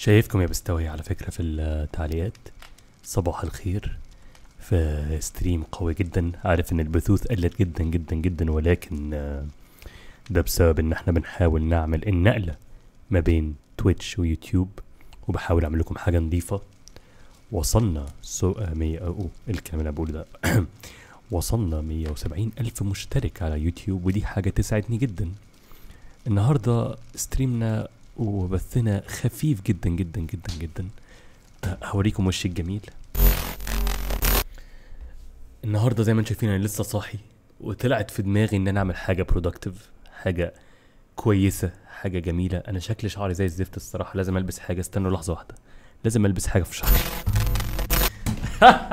شايفكم يا بستوي على فكرة في التعليقات صباح الخير في ستريم قوي جدا عارف ان البثوث قلت جدا جدا جدا ولكن آه، ده بسبب ان احنا بنحاول نعمل النقلة ما بين تويتش ويوتيوب وبحاول اعمل لكم حاجة نظيفة وصلنا سو مية او الكلام اللي بقوله ده وصلنا 170 ألف مشترك على يوتيوب ودي حاجة تسعدني جدا النهاردة ستريمنا وبثنا خفيف جدا جدا جدا جدا آه، هوريكم وشي الجميل النهارده زي ما انتم شايفين انا لسه صاحي وطلعت في دماغي ان انا اعمل حاجه برودكتيف حاجه كويسه حاجه جميله انا شكل شعري زي الزفت الصراحه لازم البس حاجه استنوا لحظه واحده لازم البس حاجه في شعري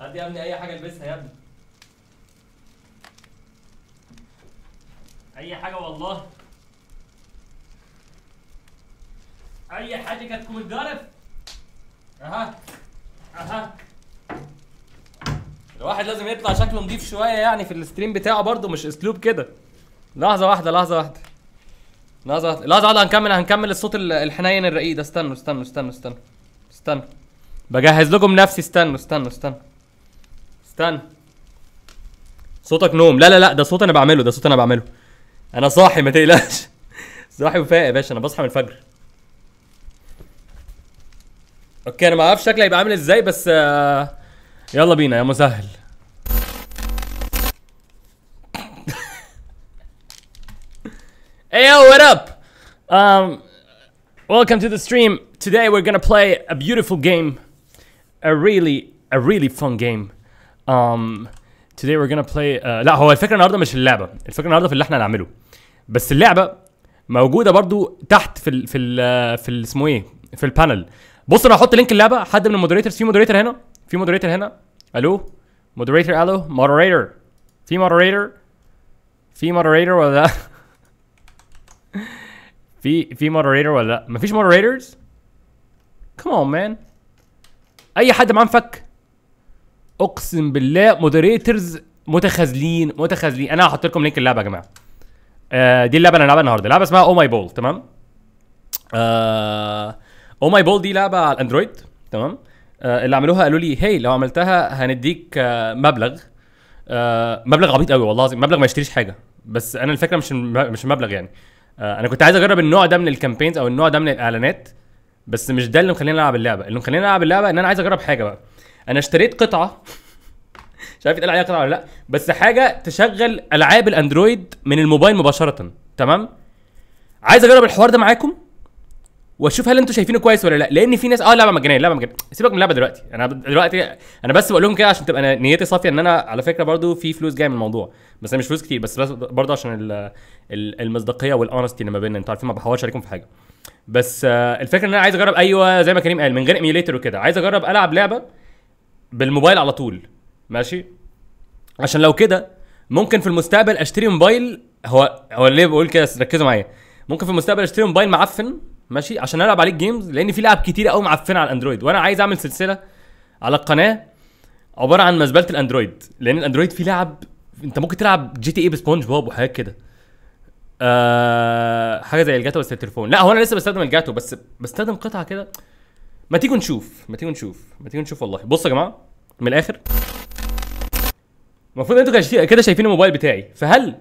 هات يا ابني اي حاجه البسها يا ابني اي حاجه والله اي حاجه كتكون قارف اها اها الواحد لازم يطلع شكله نضيف شويه يعني في الستريم بتاعه برضه مش اسلوب كده لحظه واحده لحظه واحده لحظه واحده لحظه واحده هنكمل هنكمل الصوت الحنين الرقيق ده استنوا استنوا استنوا استنوا استنوا بجهز لكم نفسي استنوا استنوا استنوا استنوا صوتك نوم لا لا لا ده صوت انا بعمله ده صوت انا بعمله انا صاحي ما تقلقش صاحي وفايق يا باشا انا بصحى من الفجر اوكي انا ما اعرفش شكله هيبقى عامل ازاي بس آه، يلا بينا يا مسهل hey وات اب ام ويلكم تو ذا ستريم stream today we're gonna play a beautiful game a really a really fun game um today we're gonna play uh, لا هو الفكره النهارده مش اللعبه الفكره النهارده في اللي احنا هنعمله بس اللعبه موجوده برضو تحت في ال في ال آه، في اسمه ايه في البانل بص انا هحط لينك اللعبه حد من المودريتورز في مودريتور هنا في مودريتور هنا الو مودريتور الو مودريتور في مودريتور في مودريتور ولا لا في في مودريتور ولا لا مفيش مودريتورز كم اون مان اي حد معاه فك اقسم بالله مودريتورز متخاذلين متخاذلين انا هحط لكم لينك اللعبه يا جماعه آه دي اللعبه اللي هنلعبها النهارده لعبه اسمها او ماي بول تمام آه او ماي بول دي لعبه على الاندرويد تمام آه اللي عملوها قالوا لي هي لو عملتها هنديك آه مبلغ آه مبلغ عبيط قوي والله العظيم مبلغ ما يشتريش حاجه بس انا الفكره مش مش المبلغ يعني آه انا كنت عايز اجرب النوع ده من الكامبينز او النوع ده من الاعلانات بس مش ده اللي مخليني العب اللعبه اللي مخليني العب اللعبه ان انا عايز اجرب حاجه بقى انا اشتريت قطعه مش عارف يتقال عليها قطعه ولا لا بس حاجه تشغل العاب الاندرويد من الموبايل مباشره تمام عايز اجرب الحوار ده معاكم واشوف هل انتوا شايفينه كويس ولا لا لان في ناس اه لعبه مجانيه لعبه مجانيه سيبك من اللعبه دلوقتي انا دلوقتي انا بس بقول لهم كده عشان تبقى نيتي صافيه ان انا على فكره برضو في فلوس جايه من الموضوع بس انا مش فلوس كتير بس, بس برضو عشان المصداقيه والانستي اللي ما بيننا انتوا عارفين ما بحورش عليكم في حاجه بس آه الفكره ان انا عايز اجرب ايوه زي ما كريم قال من غير ايميوليتر وكده عايز اجرب العب لعبه بالموبايل على طول ماشي عشان لو كده ممكن في المستقبل اشتري موبايل هو هو ليه بقول كده ركزوا معايا ممكن في المستقبل اشتري موبايل معفن ماشي عشان العب عليك جيمز لان في لعب كتير قوي معفنه على الاندرويد وانا عايز اعمل سلسله على القناه عباره عن مزبله الاندرويد لان الاندرويد فيه لعب انت ممكن تلعب جي تي اي بسبونج بوب وحاجات كده أه حاجه زي الجاتو بس التليفون لا هو انا لسه بستخدم الجاتو بس بستخدم قطعه كده ما تيجوا نشوف ما تيجوا نشوف ما تيجوا نشوف والله بصوا يا جماعه من الاخر المفروض انتوا كده شايفين الموبايل بتاعي فهل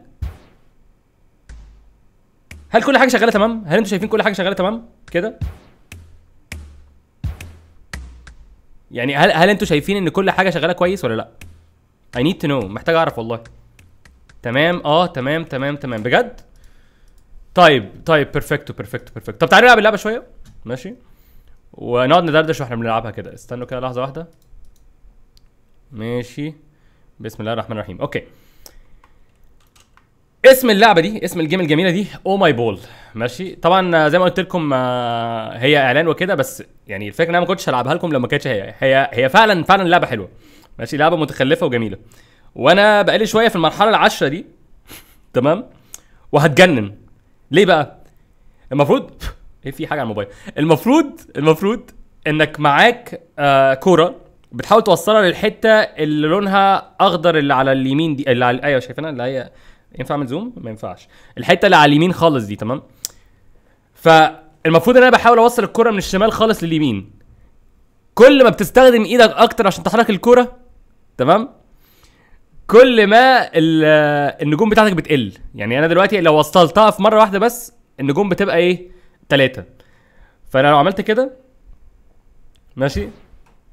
هل كل حاجه شغاله تمام هل انتوا شايفين كل حاجه شغاله تمام كده يعني هل هل انتوا شايفين ان كل حاجه شغاله كويس ولا لا اي نيد تو نو محتاج اعرف والله تمام اه تمام تمام تمام بجد طيب طيب بيرفكتو بيرفكتو بيرفكتو طب تعالوا نلعب اللعبه شويه ماشي ونقعد ندردش واحنا بنلعبها كده استنوا كده لحظه واحده ماشي بسم الله الرحمن الرحيم اوكي اسم اللعبه دي اسم الجيم الجميله دي او ماي بول ماشي طبعا زي ما قلت لكم آه، هي اعلان وكده بس يعني الفكره ان انا ما كنتش هلعبها لكم لو ما كانتش هي هي هي فعلا فعلا لعبه حلوه ماشي لعبه متخلفه وجميله وانا بقالي شويه في المرحله العشره دي تمام وهتجنن ليه بقى المفروض ايه في حاجه على الموبايل المفروض المفروض انك معاك آه كوره بتحاول توصلها للحته اللي لونها اخضر اللي على اليمين دي اللي على ايوه شايفينها اللي هي ينفع اعمل زوم ما ينفعش الحته اللي على اليمين خالص دي تمام فالمفروض ان انا بحاول اوصل الكره من الشمال خالص لليمين كل ما بتستخدم ايدك اكتر عشان تحرك الكره تمام كل ما النجوم بتاعتك بتقل يعني انا دلوقتي لو وصلتها في مره واحده بس النجوم بتبقى ايه ثلاثة فانا لو عملت كده ماشي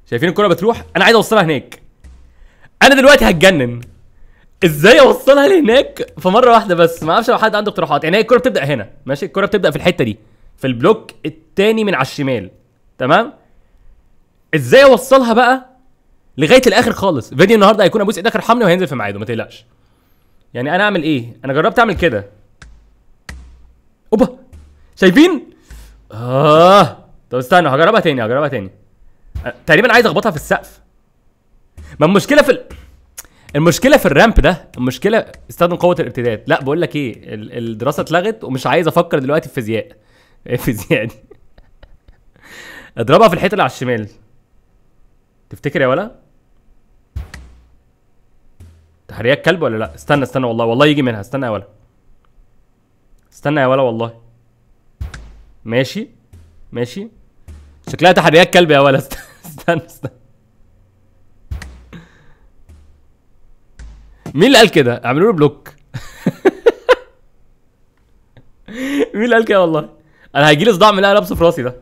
شايفين الكره بتروح انا عايز اوصلها هناك انا دلوقتي هتجنن ازاي اوصلها لهناك في مره واحده بس ما اعرفش لو حد عنده اقتراحات يعني هي الكره بتبدا هنا ماشي الكره بتبدا في الحته دي في البلوك الثاني من على الشمال تمام ازاي اوصلها بقى لغايه الاخر خالص فيديو النهارده هيكون ابوس ايد اخر حمله وهينزل في ميعاده ما تقلقش يعني انا اعمل ايه انا جربت اعمل كده اوبا شايفين اه طب استنى هجربها تاني هجربها تاني تقريبا عايز اخبطها في السقف ما المشكله في ال... المشكله في الرامب ده المشكله استخدم قوه الارتداد لا بقول لك ايه الدراسه اتلغت ومش عايز افكر دلوقتي في فيزياء الفيزياء دي اضربها في الحيطه اللي على الشمال تفتكر يا ولا تحريات كلب ولا لا استنى استنى والله والله يجي منها استنى يا ولا استنى يا ولا والله ماشي ماشي شكلها تحريات كلب يا ولا استنى استنى, استنى. مين اللي قال كده؟ اعملوا له بلوك مين اللي قال كده والله؟ انا هيجي لي صداع من اللي لابسه في راسي ده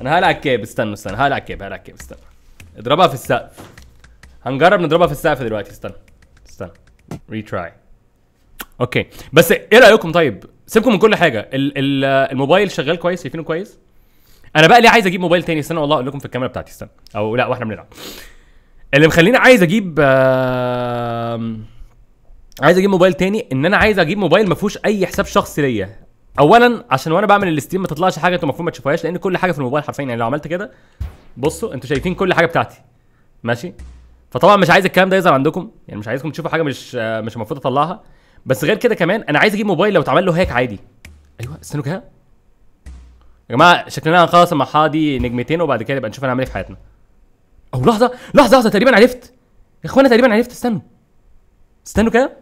انا هقلع الكاب استنوا استنى هقلع الكاب هقلع الكاب استنى اضربها في السقف هنجرب نضربها في السقف دلوقتي استنى استنى ريتراي اوكي بس ايه رايكم طيب سيبكم من كل حاجه ال ال الموبايل شغال كويس شايفينه كويس انا بقى ليه عايز اجيب موبايل تاني استنى والله اقول لكم في الكاميرا بتاعتي استنى او لا واحنا بنلعب اللي مخليني عايز اجيب آه عايز اجيب موبايل تاني ان انا عايز اجيب موبايل ما فيهوش اي حساب شخصي ليا اولا عشان وانا بعمل الاستيم ما تطلعش حاجه انتوا المفروض ما تشوفوهاش لان كل حاجه في الموبايل حرفيا يعني لو عملت كده بصوا انتوا شايفين كل حاجه بتاعتي ماشي فطبعا مش عايز الكلام ده يظهر عندكم يعني مش عايزكم تشوفوا حاجه مش آه، مش المفروض اطلعها بس غير كده كمان انا عايز اجيب موبايل لو اتعمل له هيك عادي ايوه استنوا كده يا جماعه شكلنا هنخلص المرحله دي نجمتين وبعد كده نبقى نشوف هنعمل ايه في حياتنا او لحظه لحظه لحظه تقريبا عرفت يا اخوانا تقريبا عرفت استنوا استنوا كده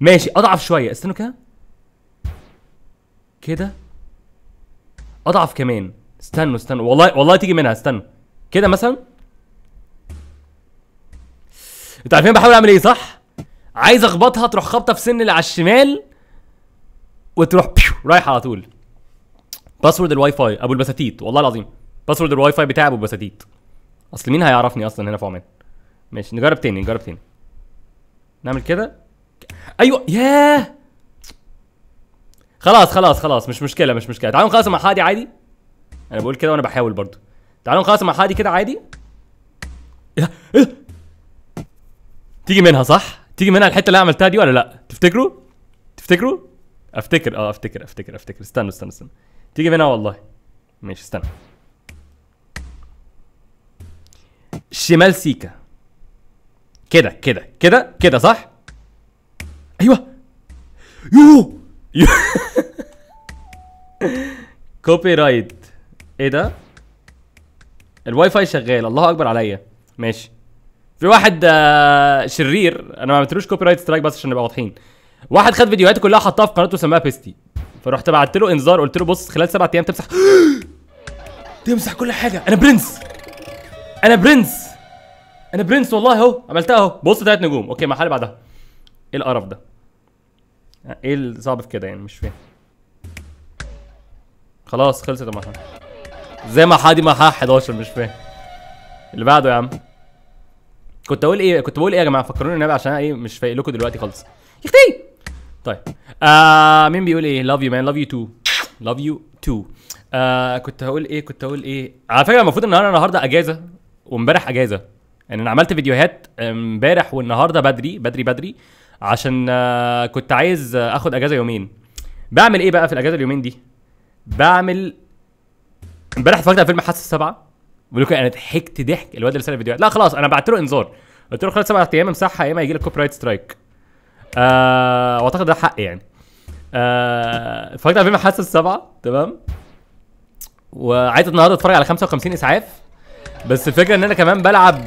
ماشي اضعف شويه استنوا كده كده اضعف كمان استنوا استنوا والله والله تيجي منها استنوا كده مثلا انتوا عارفين بحاول اعمل ايه صح عايز اخبطها تروح خبطه في سن اللي على الشمال وتروح رايحه على طول باسورد الواي فاي ابو البساتيت والله العظيم باسورد الواي فاي بتاعي ابو بساتيت اصل مين هيعرفني اصلا هنا في عمان ماشي نجرب تاني نجرب تاني نعمل كده ايوه ياه خلاص خلاص خلاص مش مشكله مش مشكله تعالوا نخلص مع حادي عادي انا بقول كده وانا بحاول برضو تعالوا نخلص مع حادي كده عادي إيه؟ تيجي منها صح تيجي منها الحته اللي عملتها دي ولا لا تفتكروا تفتكروا افتكر اه افتكر افتكر افتكر استنوا استنوا استنوا تيجي منها والله ماشي استنى شمال سيكا كده كده كده كده صح ايوه يو يو كوبي رايت ايه ده الواي فاي شغال الله اكبر عليا ماشي في واحد آه شرير انا ما عملتلوش كوبي رايت سترايك بس عشان نبقى واضحين واحد خد فيديوهاتي كلها حطها في قناته وسماها بيستي فرحت بعت له انذار قلت له بص خلال سبع ايام تمسح تمسح كل حاجه انا برنس انا برنس انا برنس والله اهو عملتها اهو بص تلات نجوم اوكي محل بعدها ايه القرف ده ايه الصعب في كده يعني مش فاهم خلاص خلصت المرحله زي ما ما مرحله 11 مش فاهم اللي بعده يا عم كنت اقول ايه كنت بقول ايه يا جماعه فكروني النبي عشان ايه مش فايق لكم دلوقتي خالص يا اختي طيب آه مين بيقول ايه لاف يو مان لاف يو تو لاف يو تو كنت هقول ايه كنت هقول ايه على فكره المفروض النهارده النهارده اجازه وامبارح اجازه يعني انا عملت فيديوهات آه، امبارح والنهارده بدري بدري بدري عشان آه، كنت عايز اخد اجازه يومين بعمل ايه بقى في الاجازه اليومين دي بعمل امبارح اتفرجت على فيلم حاسس السبعه بقول لكم انا ضحكت ضحك الواد اللي سال الفيديوهات لا خلاص انا بعت له انذار قلت له خلاص سبع ايام امسحها يا اما هيجي لك كوبي رايت سترايك آه واعتقد ده حق يعني آه، اتفرجت آه على فيلم حاسس السبعه تمام وعايز النهارده اتفرج على 55 اسعاف بس الفكره ان انا كمان بلعب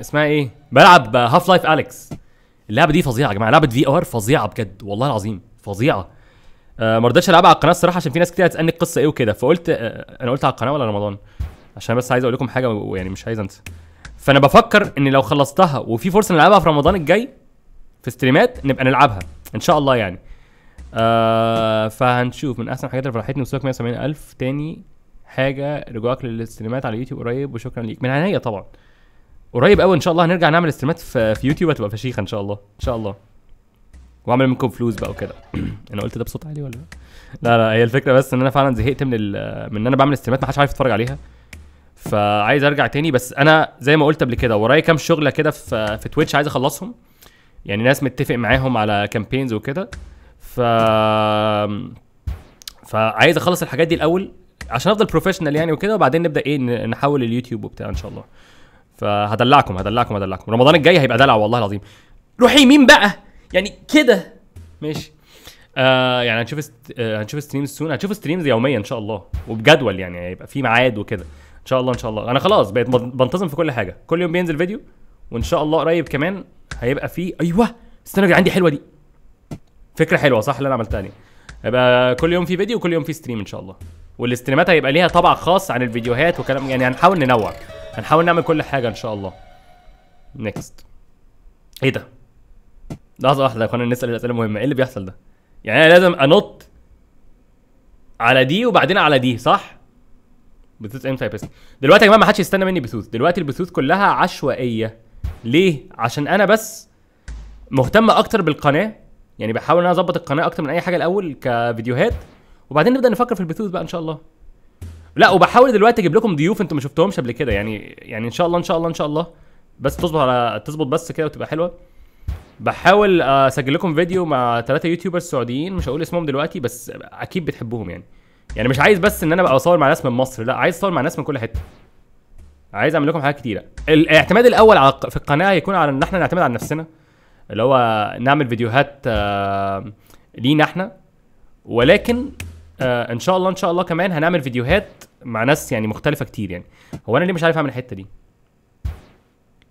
اسمها ايه بلعب هاف لايف اليكس اللعبه دي فظيعه يا جماعه لعبه في ار فظيعه بجد والله العظيم فظيعه آه ما رضيتش العبها على القناه الصراحه عشان في ناس كتير هتسالني القصه ايه وكده فقلت آه،, آه انا قلت على القناه ولا رمضان عشان بس عايز اقول لكم حاجه يعني مش عايز انسى فانا بفكر ان لو خلصتها وفي فرصه نلعبها في رمضان الجاي في ستريمات نبقى نلعبها ان شاء الله يعني آه فهنشوف من احسن الحاجات اللي فرحتني وصلك 170000 تاني حاجه رجوعك للاستريمات على يوتيوب قريب وشكرا ليك من عينيا طبعا قريب قوي ان شاء الله هنرجع نعمل استريمات في, في يوتيوب هتبقى فشيخه ان شاء الله ان شاء الله واعمل منكم فلوس بقى وكده انا قلت ده بصوت عالي ولا لا لا هي الفكره بس ان انا فعلا زهقت من من ان انا بعمل استريمات ما حدش عارف يتفرج عليها فعايز ارجع تاني بس انا زي ما قلت قبل كده ورايا كام شغله كده في في تويتش عايز اخلصهم يعني ناس متفق معاهم على كامبينز وكده ف فعايز اخلص الحاجات دي الاول عشان افضل بروفيشنال يعني وكده وبعدين نبدا ايه نحول اليوتيوب وبتاع ان شاء الله فهدلعكم هدلعكم هدلعكم رمضان الجاي هيبقى دلع والله العظيم روحي مين بقى يعني كده ماشي آه يعني هنشوف است... آه هنشوف ستريمز سون هنشوف ستريمز يوميا ان شاء الله وبجدول يعني هيبقى في ميعاد وكده ان شاء الله ان شاء الله انا خلاص بقيت بنتظم في كل حاجه كل يوم بينزل فيديو وان شاء الله قريب كمان هيبقى في ايوه استنى عندي حلوه دي فكره حلوه صح اللي انا عملتها دي هيبقى كل يوم في فيديو وكل يوم في ستريم ان شاء الله والاستريمات هيبقى ليها طبع خاص عن الفيديوهات وكلام يعني هنحاول ننوع هنحاول نعمل كل حاجه ان شاء الله نكست ايه ده لحظه واحده يا اخوانا نسال الاسئله المهمه ايه اللي بيحصل ده يعني انا لازم انط على دي وبعدين على دي صح بثوث امتى يا دلوقتي يا جماعه ما حدش يستنى مني بثوث دلوقتي البثوث كلها عشوائيه ليه عشان انا بس مهتم اكتر بالقناه يعني بحاول ان انا اظبط القناه اكتر من اي حاجه الاول كفيديوهات وبعدين نبدا نفكر في البثوث بقى ان شاء الله لا وبحاول دلوقتي اجيب لكم ضيوف انتوا ما شفتهمش قبل كده يعني يعني ان شاء الله ان شاء الله ان شاء الله بس تظبط على تظبط بس كده وتبقى حلوه بحاول آه، اسجل لكم فيديو مع ثلاثه يوتيوبرز سعوديين مش هقول اسمهم دلوقتي بس اكيد بتحبوهم يعني يعني مش عايز بس ان انا ابقى اصور مع ناس من مصر لا عايز اصور مع ناس من كل حته عايز اعمل لكم حاجات كتيره الاعتماد الاول على في القناه هيكون على ان احنا نعتمد على نفسنا اللي هو نعمل فيديوهات آه، لينا احنا ولكن آه ان شاء الله ان شاء الله كمان هنعمل فيديوهات مع ناس يعني مختلفه كتير يعني هو انا ليه مش عارف اعمل الحته دي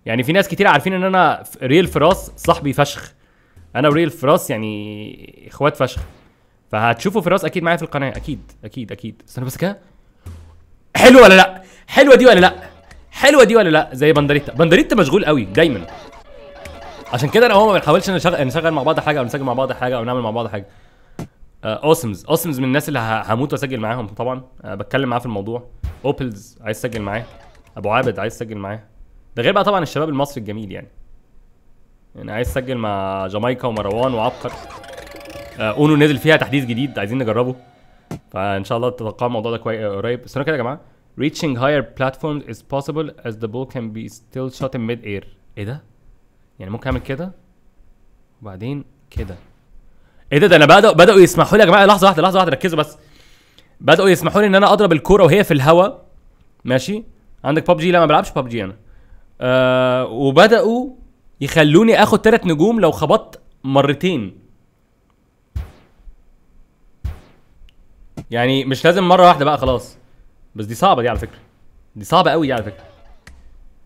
يعني في ناس كتير عارفين ان انا ريل فراس صاحبي فشخ انا وريل فراس يعني اخوات فشخ فهتشوفوا فراس اكيد معايا في القناه اكيد اكيد اكيد استنى بس كده حلوه ولا لا حلوه دي ولا لا حلوه دي ولا لا زي بندريتا بندريتا مشغول قوي دايما عشان كده انا هو ما بنحاولش نشغل, نشغل مع بعض حاجه او نسجل مع بعض حاجه او نعمل مع بعض حاجه اوسمز آه، اوسمز من الناس اللي هموت واسجل معاهم طبعا آه، بتكلم معاه في الموضوع اوبلز عايز اسجل معاه ابو عابد عايز اسجل معاه ده غير بقى طبعا الشباب المصري الجميل يعني يعني عايز اسجل مع جامايكا ومروان وعبقر آه، اونو نزل فيها تحديث جديد عايزين نجربه فان شاء الله تتوقعوا الموضوع ده كويس قريب استنوا كده يا جماعه reaching higher platforms is possible as the ball can be still shot in mid air ايه ده يعني ممكن اعمل كده وبعدين كده ايه ده ده انا بدأ بداوا يسمحوا لي يا جماعه لحظه واحده لحظه واحده ركزوا بس بداوا يسمحوا لي ان انا اضرب الكوره وهي في الهوا ماشي عندك ببجي لا ما بلعبش ببجي انا آه وبداوا يخلوني اخد تلات نجوم لو خبطت مرتين يعني مش لازم مره واحده بقى خلاص بس دي صعبه دي على فكره دي صعبه قوي دي على فكره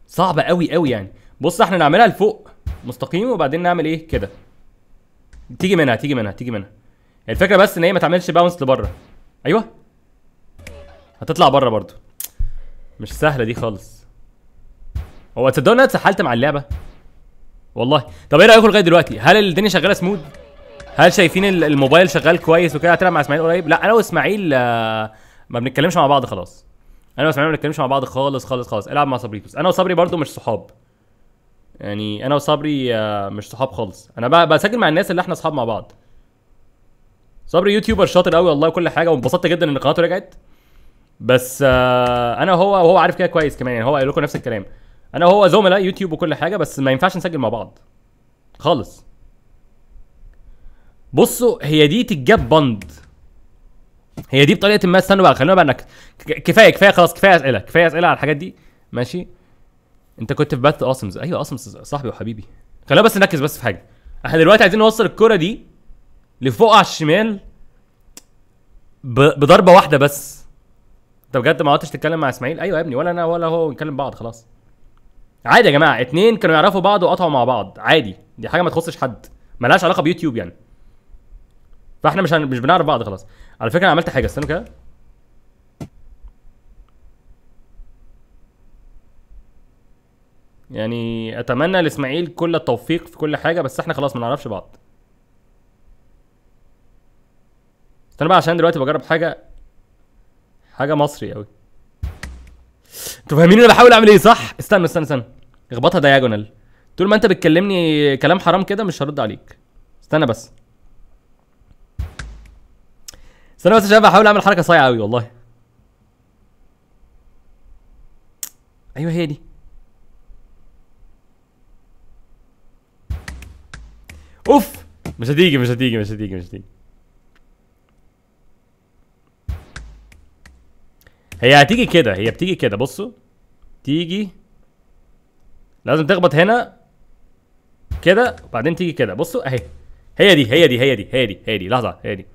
صعبه قوي قوي يعني بص احنا نعملها لفوق مستقيم وبعدين نعمل ايه كده تيجي منها تيجي منها تيجي منها الفكره بس ان هي ما تعملش باونس لبره ايوه هتطلع بره برضو مش سهله دي خالص هو تصدقوا ان انا اتسحلت مع اللعبه والله طب ايه رايكم لغايه دلوقتي هل الدنيا شغاله سمود هل شايفين الموبايل شغال كويس وكده هتلعب مع اسماعيل قريب لا انا واسماعيل آه، ما بنتكلمش مع بعض خلاص انا واسماعيل ما بنتكلمش مع بعض خالص خالص خالص العب مع صبريتوس انا وصبري برضو مش صحاب يعني انا وصبري آه، مش صحاب خالص انا بسجل مع الناس اللي احنا اصحاب مع بعض صبري يوتيوبر شاطر قوي والله كل حاجه وانبسطت جدا ان قناته رجعت بس آه، انا هو وهو عارف كده كويس كمان يعني هو قال لكم نفس الكلام انا وهو زملاء يوتيوب وكل حاجه بس ما ينفعش نسجل مع بعض خالص بصوا هي دي تتجاب بند هي دي بطريقه ما استنوا بقى خلينا بقى انك كفايه كفايه خلاص كفايه اسئله كفايه اسئله على الحاجات دي ماشي انت كنت في بث اوسمز ايوه اوسمز صاحبي وحبيبي خلينا بس نركز بس في حاجه احنا دلوقتي عايزين نوصل الكره دي لفوق على الشمال ب... بضربه واحده بس انت بجد ما عدتش تتكلم مع اسماعيل ايوه يا ابني ولا انا ولا هو نتكلم بعض خلاص عادي يا جماعه اتنين كانوا يعرفوا بعض وقطعوا مع بعض عادي دي حاجه ما تخصش حد ملهاش علاقه بيوتيوب يعني فاحنا مش هن... مش بنعرف بعض خلاص على فكره انا عملت حاجه استنوا كده يعني اتمنى لاسماعيل كل التوفيق في كل حاجه بس احنا خلاص ما نعرفش بعض انا بقى عشان دلوقتي بجرب حاجه حاجه مصري قوي انتوا فاهمين انا بحاول اعمل ايه صح استنى استنى استنى اخبطها دياجونال طول ما انت بتكلمني كلام حرام كده مش هرد عليك استنى بس استنى بس يا شباب بحاول اعمل حركه صايعه قوي والله ايوه هي دي اوف مش هتيجي مش هتيجي مش هتيجي مش هتيجي هي هتيجي كده هي بتيجي كده بصوا تيجي لازم تخبط هنا كده وبعدين تيجي كده بصوا اهي هي دي هي دي هي دي هي دي هي دي لحظه هي دي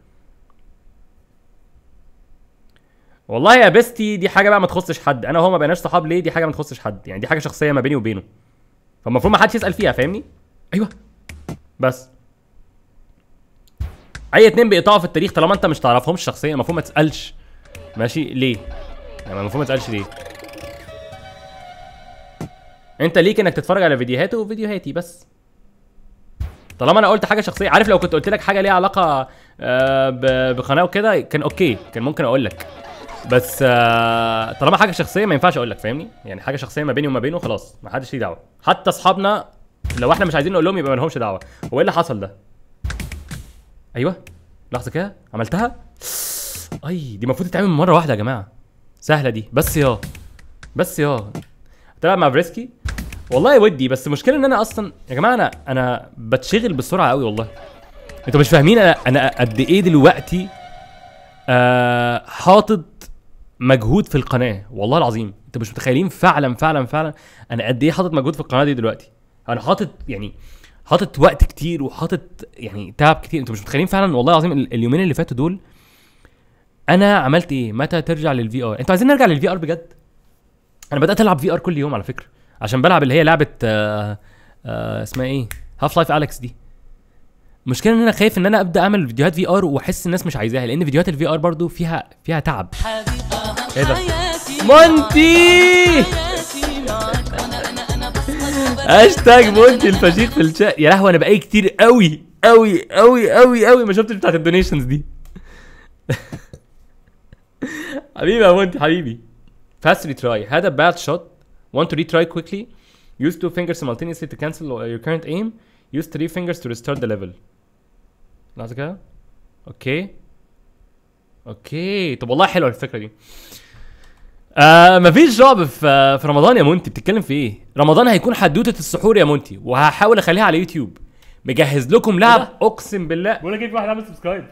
والله يا بيستي دي حاجه بقى ما تخصش حد انا وهو ما بقيناش صحاب ليه دي حاجه ما تخصش حد يعني دي حاجه شخصيه ما بيني وبينه فالمفروض ما حدش يسال فيها فاهمني ايوه بس اي اتنين بيقطعوا في التاريخ طالما انت مش تعرفهمش شخصيا المفروض ما تسالش ماشي ليه يعني المفروض ما تسالش ليه انت ليك انك تتفرج على فيديوهاته وفيديوهاتي بس طالما انا قلت حاجه شخصيه عارف لو كنت قلت لك حاجه ليها علاقه آه، بقناه وكده كان اوكي كان ممكن اقول لك بس آه، طالما حاجه شخصيه ما ينفعش اقول لك فاهمني يعني حاجه شخصيه ما بيني وما بينه خلاص ما حدش ليه دعوه حتى اصحابنا لو احنا مش عايزين نقول لهم يبقى مالهمش دعوه هو ايه اللي حصل ده ايوه لحظه كده عملتها اي دي المفروض تتعمل مره واحده يا جماعه سهله دي بس يا بس يا تلعب مع فريسكي والله ودي بس المشكله ان انا اصلا يا جماعه انا انا بتشغل بسرعه قوي والله انتوا مش فاهمين انا انا قد ايه دلوقتي آه حاطط مجهود في القناه والله العظيم انتوا مش متخيلين فعلا فعلا فعلا انا قد ايه حاطط مجهود في القناه دي دلوقتي انا يعني حاطط يعني حاطط وقت كتير وحاطط يعني تعب كتير انتوا مش متخيلين فعلا والله العظيم اليومين اللي فاتوا دول انا عملت ايه متى ترجع للفي ار انتوا عايزين نرجع للفي ار بجد انا بدات العب في ار كل يوم على فكره عشان بلعب اللي هي لعبه آآ آه، آآ آه، اسمها ايه هاف لايف اليكس دي المشكله ان انا خايف ان انا ابدا اعمل فيديوهات في ار واحس الناس مش عايزاها لان فيديوهات الفي ار برضو فيها فيها تعب ايه ده مونتي هاشتاج مونتي الفشيخ في الشات يا لهوي انا بقالي كتير قوي قوي قوي قوي قوي ما شفتش بتاعت الدونيشنز دي حبيبي يا مونتي حبيبي fast retry had a bad shot want to retry quickly use two fingers simultaneously to cancel your current aim use three fingers to restart the level لحظه كده اوكي اوكي طب والله حلوه الفكره دي آه مفيش رعب في آه، في رمضان يا مونتي بتتكلم في ايه؟ رمضان هيكون حدوته السحور يا مونتي وهحاول اخليها على يوتيوب مجهز لكم لعب إيه اقسم بالله بقول لك ايه في واحد عامل سبسكرايب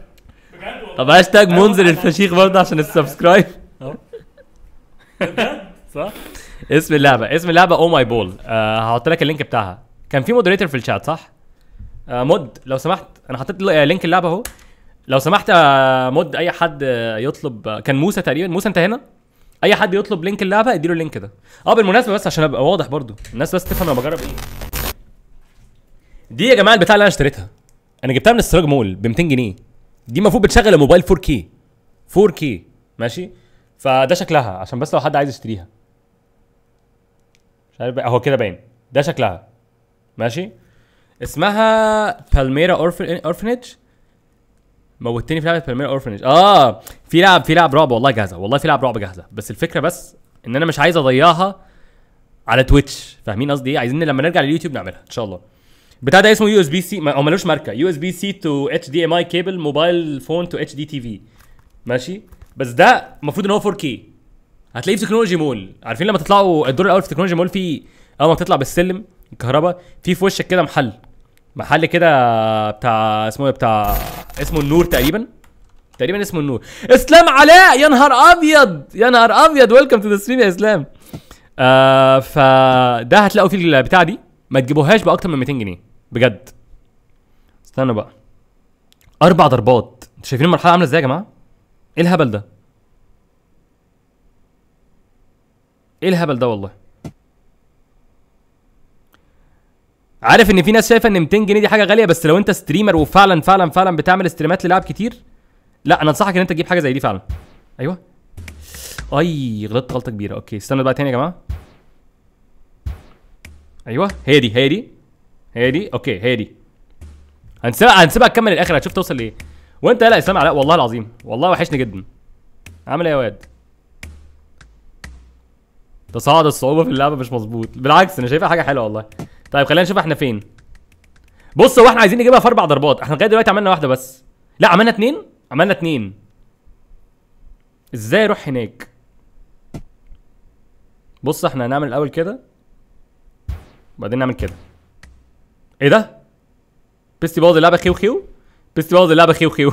طب هاشتاج أيوة، منزل الفشيخ برضه عشان السبسكرايب صح اسم اللعبه اسم اللعبه او ماي بول هحط لك اللينك بتاعها كان في مودريتور في الشات صح آه مود لو سمحت انا حطيت آه، لينك اللعبه اهو لو سمحت آه مود اي حد يطلب آه، كان موسى تقريبا موسى انت هنا اي حد يطلب لينك اللعبه اديله اللينك ده اه بالمناسبه بس عشان ابقى واضح برضو الناس بس تفهم انا بجرب ايه دي يا جماعه البتاع اللي انا اشتريتها انا جبتها من السراج مول ب 200 جنيه دي المفروض بتشغل الموبايل 4K 4K ماشي فده شكلها عشان بس لو حد عايز يشتريها مش عارف اهو كده باين ده شكلها ماشي اسمها بالميرا اورفنج موتني في لعبه برمير اورفنج اه في لعب في لعب رعب والله جاهزه والله في لعب رعب جاهزه بس الفكره بس ان انا مش عايز اضيعها على تويتش فاهمين قصدي ايه عايزين لما نرجع لليوتيوب نعملها ان شاء الله بتاع ده اسمه يو اس بي سي هو ملوش ماركه يو اس بي سي تو اتش دي ام اي كيبل موبايل فون تو اتش دي تي في ماشي بس ده المفروض ان هو 4 كي هتلاقيه في تكنولوجي مول عارفين لما تطلعوا الدور الاول في تكنولوجي مول في اول ما بتطلع بالسلم الكهرباء في في وشك كده محل محل كده بتاع اسمه إيه؟ بتاع اسمه النور تقريبا تقريبا اسمه النور اسلام علاء يا نهار ابيض يا نهار ابيض ويلكم تو ذا ستريم يا اسلام آه فده هتلاقوا فيه البتاع دي ما تجيبوهاش باكتر من 200 جنيه بجد استنى بقى اربع ضربات انتوا شايفين المرحله عامله ازاي يا جماعه ايه الهبل ده ايه الهبل ده والله عارف ان في ناس شايفه ان 200 جنيه دي حاجه غاليه بس لو انت ستريمر وفعلا فعلا فعلا بتعمل استريمات للعب كتير لا انا انصحك ان انت تجيب حاجه زي دي فعلا ايوه اي غلطت غلطه كبيره اوكي استنى بقى تاني يا جماعه ايوه هي دي هي دي هي دي اوكي هي دي هنسيبها هنسيبها تكمل الاخر هتشوف توصل لايه وانت لا اسلام علاء والله العظيم والله وحشني جدا عامل ايه يا واد تصاعد الصعوبه في اللعبه مش مظبوط بالعكس انا شايفها حاجه حلوه والله طيب خلينا نشوف احنا فين بص هو احنا عايزين نجيبها في اربع ضربات احنا لغايه دلوقتي عملنا واحده بس لا عملنا اتنين عملنا اتنين ازاي اروح هناك بص احنا هنعمل الاول كده وبعدين نعمل كده ايه ده بيستي باوز اللعبه خيو خيو بيستي باوز اللعبه خيو خيو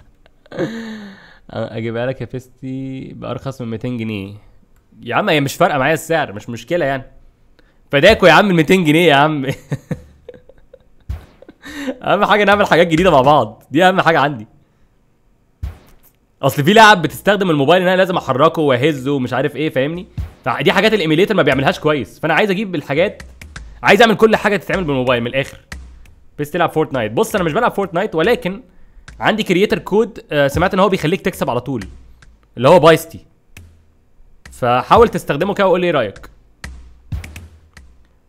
اجيبها لك يا بيستي بارخص من 200 جنيه يا عم هي مش فارقه معايا السعر مش مشكله يعني فداكوا يا عم ال 200 جنيه يا عم اهم حاجه نعمل حاجات جديده مع بعض دي اهم حاجه عندي اصل في لاعب بتستخدم الموبايل ان انا لازم احركه واهزه ومش عارف ايه فاهمني فدي حاجات الايميليتر ما بيعملهاش كويس فانا عايز اجيب الحاجات عايز اعمل كل حاجه تتعمل بالموبايل من الاخر بس تلعب فورتنايت بص انا مش بلعب فورتنايت ولكن عندي كرييتر كود آه، سمعت ان هو بيخليك تكسب على طول اللي هو بايستي فحاول تستخدمه كده وقول لي ايه رايك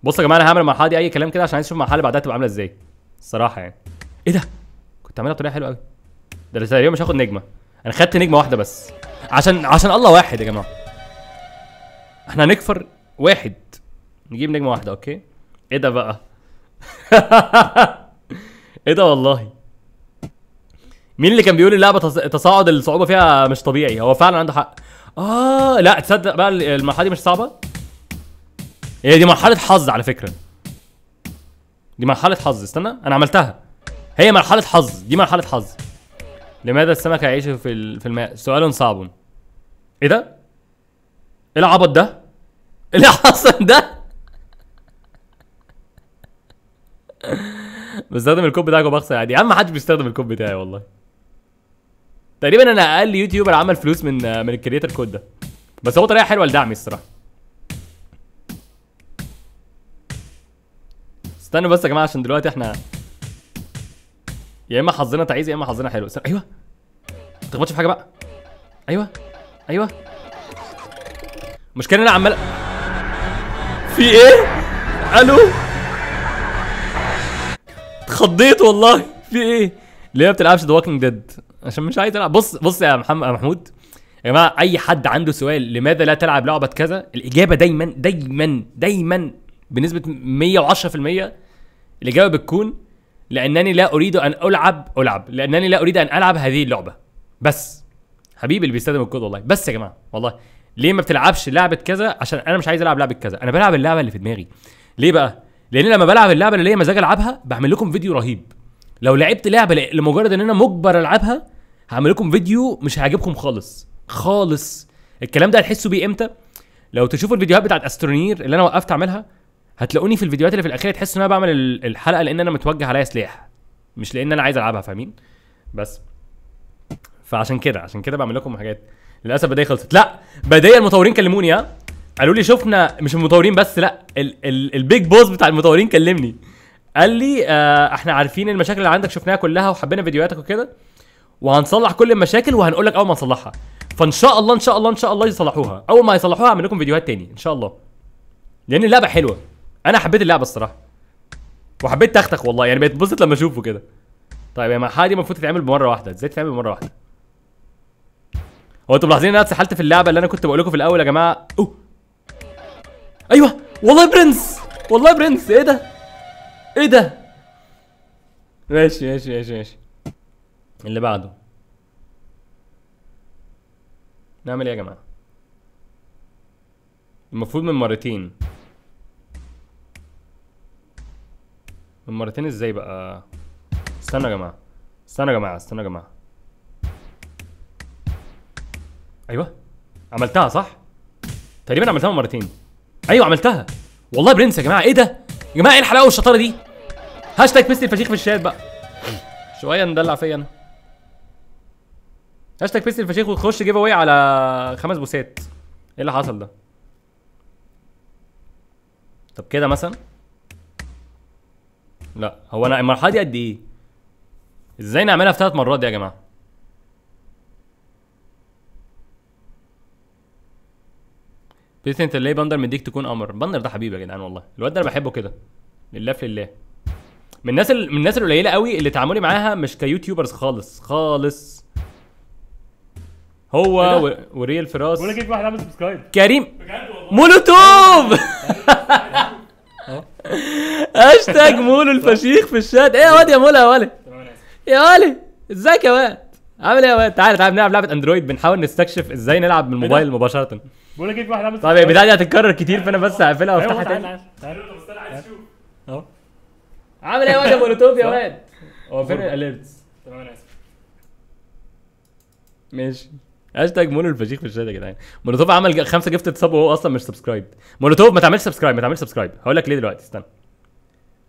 بص يا جماعه انا هعمل المرحله دي اي كلام كده عشان عايز اشوف المرحله اللي بعدها تبقى عامله ازاي الصراحه يعني ايه ده كنت عاملها بطريقه حلوه قوي ده انا تقريبا مش هاخد نجمه انا خدت نجمه واحده بس عشان عشان الله واحد يا جماعه احنا هنكفر واحد نجيب نجمه واحده اوكي ايه ده بقى ايه ده والله مين اللي كان بيقول اللعبه تصاعد الصعوبه فيها مش طبيعي هو فعلا عنده حق اه لا تصدق بقى المرحله دي مش صعبه هي دي مرحله حظ على فكره دي مرحله حظ استنى انا عملتها هي مرحله حظ دي مرحله حظ لماذا السمك يعيش في في الماء سؤال صعب ايه ده ايه العبط ده ايه اللي حصل ده بستخدم الكوب بتاعك وبخسر عادي يا عم محدش بيستخدم الكوب بتاعي والله تقريبا انا اقل يوتيوبر عمل فلوس من من الكريتر كود ده بس هو طريقه حلوه لدعمي الصراحه استنوا بس يا جماعه عشان دلوقتي احنا يا اما حظنا تعيس يا اما حظنا حلو استنى. ايوه ما تخبطش في حاجه بقى ايوه ايوه المشكله انا عمال في ايه الو اتخضيت والله في ايه ليه ما بتلعبش ذا ووكينج ديد عشان مش عايز العب بص بص يا محمد يا محمود يا جماعه اي حد عنده سؤال لماذا لا تلعب لعبه كذا الاجابه دايما دايما دايما بنسبه 110% الاجابه بتكون لانني لا اريد ان العب العب لانني لا اريد ان العب هذه اللعبه بس حبيبي اللي بيستخدم الكود والله بس يا جماعه والله ليه ما بتلعبش لعبه كذا عشان انا مش عايز العب لعبه كذا انا بلعب اللعبه اللي في دماغي ليه بقى لان لما بلعب اللعبه اللي ليا مزاج العبها بعمل لكم فيديو رهيب لو لعبت لعبه لمجرد ان انا مجبر العبها هعمل لكم فيديو مش هيعجبكم خالص خالص الكلام ده هتحسوا بيه امتى لو تشوفوا الفيديوهات بتاعت استرونير اللي انا وقفت اعملها هتلاقوني في الفيديوهات اللي في الاخير تحس ان انا بعمل الحلقه لان انا متوجه عليا سلاح مش لان انا عايز العبها فاهمين بس فعشان كده عشان كده بعمل لكم حاجات للاسف بدايه خلصت لا بدايه المطورين كلموني ها قالوا لي شفنا مش المطورين بس لا البيج بوز بتاع المطورين كلمني قال لي آه احنا عارفين المشاكل اللي عندك شفناها كلها وحبينا فيديوهاتك وكده وهنصلح كل المشاكل وهنقول لك اول ما نصلحها فان شاء الله ان شاء الله ان شاء الله يصلحوها اول ما يصلحوها هعمل لكم فيديوهات تاني ان شاء الله لان اللعبه حلوه انا حبيت اللعبه الصراحه وحبيت تختخ والله يعني بقيت لما اشوفه كده طيب يعني الحلقه دي المفروض تتعمل بمره واحده ازاي تتعمل بمره واحده هو انتوا ملاحظين ان انا اتسحلت في اللعبه اللي انا كنت بقول لكم في الاول يا جماعه اوه ايوه والله برنس والله برنس ايه ده ايه ده ماشي ماشي ماشي ماشي اللي بعده نعمل ايه يا جماعه المفروض من مرتين من مرتين ازاي بقى استنوا يا جماعه استنوا يا جماعه استنوا يا جماعه ايوه عملتها صح تقريبا عملتها مرتين ايوه عملتها والله برنس يا جماعه ايه ده يا جماعه ايه الحلاوه والشطاره دي هاشتاج بيست الفشيخ في الشات بقى شويه ندلع فيا انا هاشتاج بيست الفشيخ وتخش جيف اواي على خمس بوسات ايه اللي حصل ده طب كده مثلا لا هو انا المرحله دي قد ايه ازاي نعملها في ثلاث مرات دي يا جماعه بيت انت ليه بندر مديك تكون قمر بندر ده حبيبي يا جدعان والله الواد ده انا بحبه كده لله في الله من الناس من الناس القليله قوي اللي تعاملي معاها مش كيوتيوبرز خالص خالص هو إيه وريال فراس بقول لك إيه، واحد عامل سبسكرايب كريم مولوتوف هاشتاج مولو الفشيخ في الشات ايه يا واد يا مولو يا ولد يا ولد ازيك يا واد عامل ايه يا واد تعالى تعالى بنلعب لعبه اندرويد بنحاول نستكشف ازاي نلعب من إيه الموبايل مباشره بقول لك ايه واحد عامل طب البتاعه دي هتتكرر كتير فانا بس هقفلها أيوة، وافتحها تاني اهو عامل ايه يا واد يا مولوتوف يا واد هو فين الاليرتس تمام انا اسف ماشي هاشتاج مولو الفشيخ في الشات يا جدعان مولوتوف عمل خمسه جفت سب وهو اصلا مش سبسكرايب مولوتوف ما تعملش سبسكرايب ما تعملش سبسكرايب هقول لك ليه دلوقتي استنى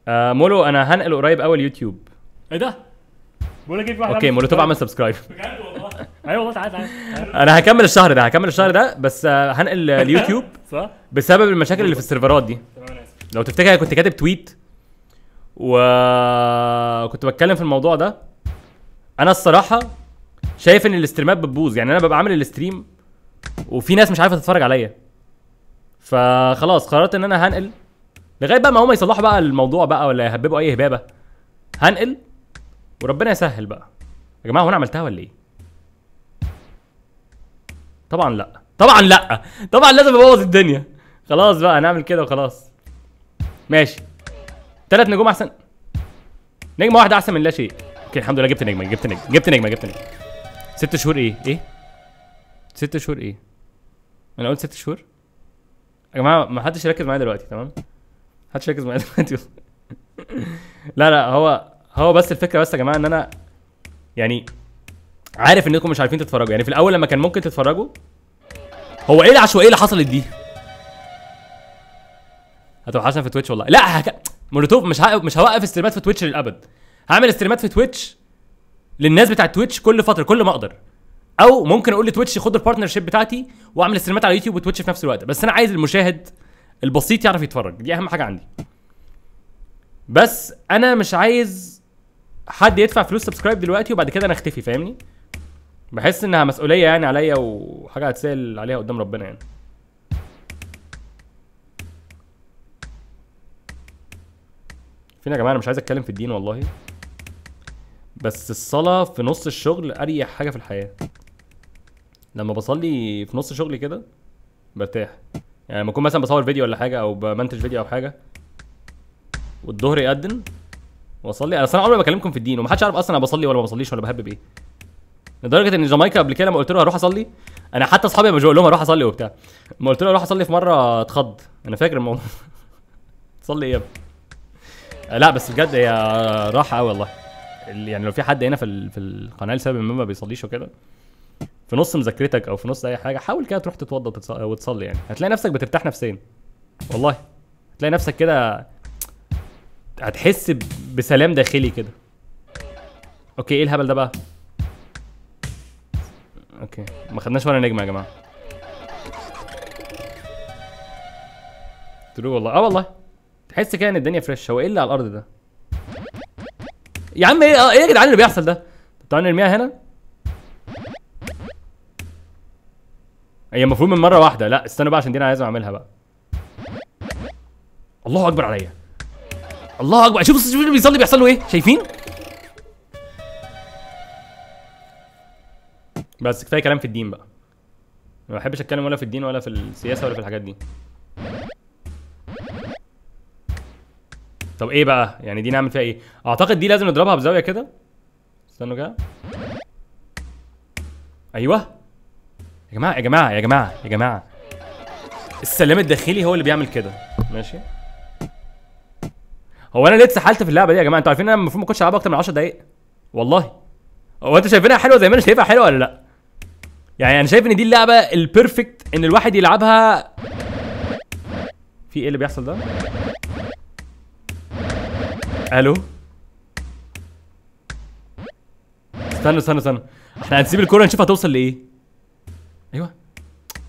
آه مولو انا هنقل قريب قوي اليوتيوب ايه ده؟ بقول لك ايه في اوكي مولوتوف عمل سبسكرايب بجد والله ايوه والله تعالى تعالى انا هكمل الشهر ده هكمل الشهر ده بس آه، هنقل اليوتيوب صح بسبب المشاكل اللي في السيرفرات دي لو تفتكر كنت كاتب تويت وكنت بتكلم في الموضوع ده انا الصراحه شايف ان الاستريمات بتبوظ يعني انا ببقى عامل الاستريم وفي ناس مش عارفه تتفرج عليا فخلاص قررت ان انا هنقل لغايه بقى ما هم يصلحوا بقى الموضوع بقى ولا يهببوا اي هبابه هنقل وربنا يسهل بقى يا جماعه هو انا عملتها ولا ايه طبعا لا طبعا لا طبعا لازم ابوظ الدنيا خلاص بقى هنعمل كده وخلاص ماشي ثلاث نجوم احسن نجمه واحده احسن من لا شيء اوكي الحمد لله جبت نجمه جبت نجمه جبت نجمه جبت نجمه ست شهور ايه؟ ايه؟ ست شهور ايه؟ انا قلت ست شهور؟ يا جماعه ما حدش يركز معايا دلوقتي تمام؟ ما حدش يركز معايا دلوقتي لا لا هو هو بس الفكره بس يا جماعه ان انا يعني عارف انكم مش عارفين تتفرجوا يعني في الاول لما كان ممكن تتفرجوا هو ايه العشوائيه اللي حصلت دي؟ هتوحشنا في تويتش والله لا هك... مولوتوف مش ه... مش هوقف استريمات في تويتش للابد هعمل استريمات في تويتش للناس بتاع تويتش كل فتره كل ما اقدر او ممكن اقول لتويتش خد البارتنرشيب بتاعتي واعمل استريمات على يوتيوب وتويتش في نفس الوقت بس انا عايز المشاهد البسيط يعرف يتفرج دي اهم حاجه عندي بس انا مش عايز حد يدفع فلوس سبسكرايب دلوقتي وبعد كده انا اختفي فاهمني بحس انها مسؤوليه يعني عليا وحاجه هتسال عليها قدام ربنا يعني فين يا جماعه انا مش عايز اتكلم في الدين والله بس الصلاة في نص الشغل أريح حاجة في الحياة لما بصلي في نص شغلي كده برتاح يعني لما أكون مثلا بصور فيديو ولا حاجة أو بمنتج فيديو أو حاجة والظهر يأذن واصلي اصل انا عمري ما بكلمكم في الدين ومحدش عارف اصلا انا بصلي ولا ما بصليش ولا بحب ايه لدرجه ان جامايكا قبل كده لما قلت له هروح اصلي انا حتى اصحابي لما بقول لهم هروح اصلي وبتاع لما قلت له هروح اصلي في مره اتخض انا فاكر الموضوع تصلي ايه يا لا بس بجد هي راحه قوي والله يعني لو في حد هنا في في القناه لسبب ما ما بيصليش وكده في نص مذاكرتك او في نص اي حاجه حاول كده تروح تتوضى وتصلي يعني هتلاقي نفسك بترتاح نفسيا والله هتلاقي نفسك كده هتحس بسلام داخلي كده اوكي ايه الهبل ده بقى اوكي ما خدناش ولا نجمه يا جماعه ترو والله اه والله تحس كده ان الدنيا فريش هو ايه اللي على الارض ده يا عم ايه ايه يا جدعان اللي بيحصل ده تعالى نرميها هنا هي المفروض من مره واحده لا استنوا بقى عشان دي انا عايز اعملها بقى الله اكبر عليا الله اكبر شوف شوف اللي بيصلي بيحصل له ايه شايفين بس كفايه كلام في الدين بقى ما بحبش اتكلم ولا في الدين ولا في السياسه ولا في الحاجات دي طب ايه بقى يعني دي نعمل فيها ايه اعتقد دي لازم نضربها بزاويه كده استنوا كده ايوه يا جماعه يا جماعه يا جماعه يا جماعه السلام الداخلي هو اللي بيعمل كده ماشي هو انا ليه اتسحلت في اللعبه دي يا جماعه انتوا عارفين انا المفروض ما كنتش العبها اكتر من 10 دقائق والله هو انتوا شايفينها حلوه زي ما انا شايفها حلوه ولا لا يعني انا شايف ان دي اللعبه البيرفكت ان الواحد يلعبها في ايه اللي بيحصل ده الو استنى استنى استنى احنا هنسيب الكوره نشوف هتوصل لايه ايوه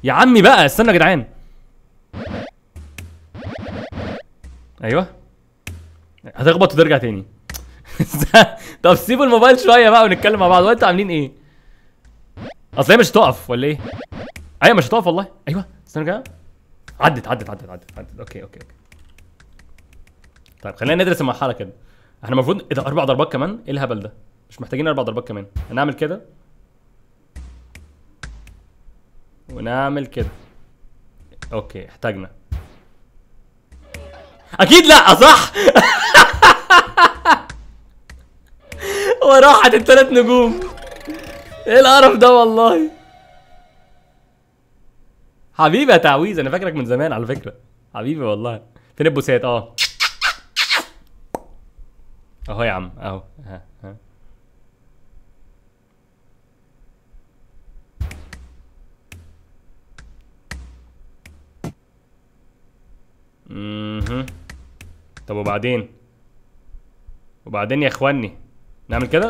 يا عمي بقى استنى يا جدعان ايوه هتخبط وترجع تاني طب سيبوا الموبايل شويه بقى ونتكلم مع بعض وانتوا عاملين ايه اصل هي مش هتقف ولا ايه ايوه مش هتقف والله ايوه استنى كده عدت عدت عدت عدت عدت اوكي اوكي اوكي طيب خلينا ندرس المرحله كده احنا المفروض ايه ده اربع ضربات كمان ايه الهبل ده مش محتاجين اربع ضربات كمان هنعمل كده ونعمل كده اوكي احتاجنا اكيد لا صح وراحت الثلاث نجوم ايه القرف ده والله حبيبي يا تعويذ انا فاكرك من زمان على فكره حبيبي والله فين البوسات اه اهو يا عم اهو ها ها اها طب وبعدين وبعدين يا اخواني نعمل كده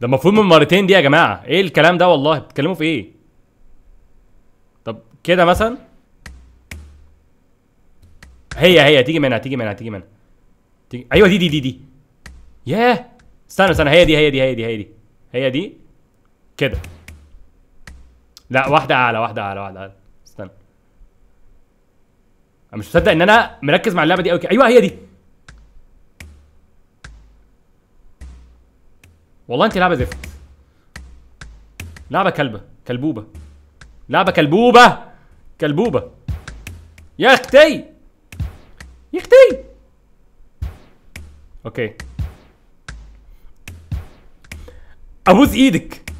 ده المفروض من مرتين دي يا جماعه ايه الكلام ده والله بتتكلموا في ايه طب كده مثلا هي هي تيجي منها تيجي منها تيجي منها تيجي... ايوه دي دي دي دي ياه استنى استنى هي دي هي دي هي دي هي دي هي دي كده لا واحدة أعلى واحدة أعلى واحدة أعلى استنى أنا مش مصدق إن أنا مركز مع اللعبة دي أوي أيوه هي دي والله أنت لعبة زفت لعبة كلبة كلبوبة لعبة كلبوبة كلبوبة يا أختي يا اختي اوكي ابوس ايدك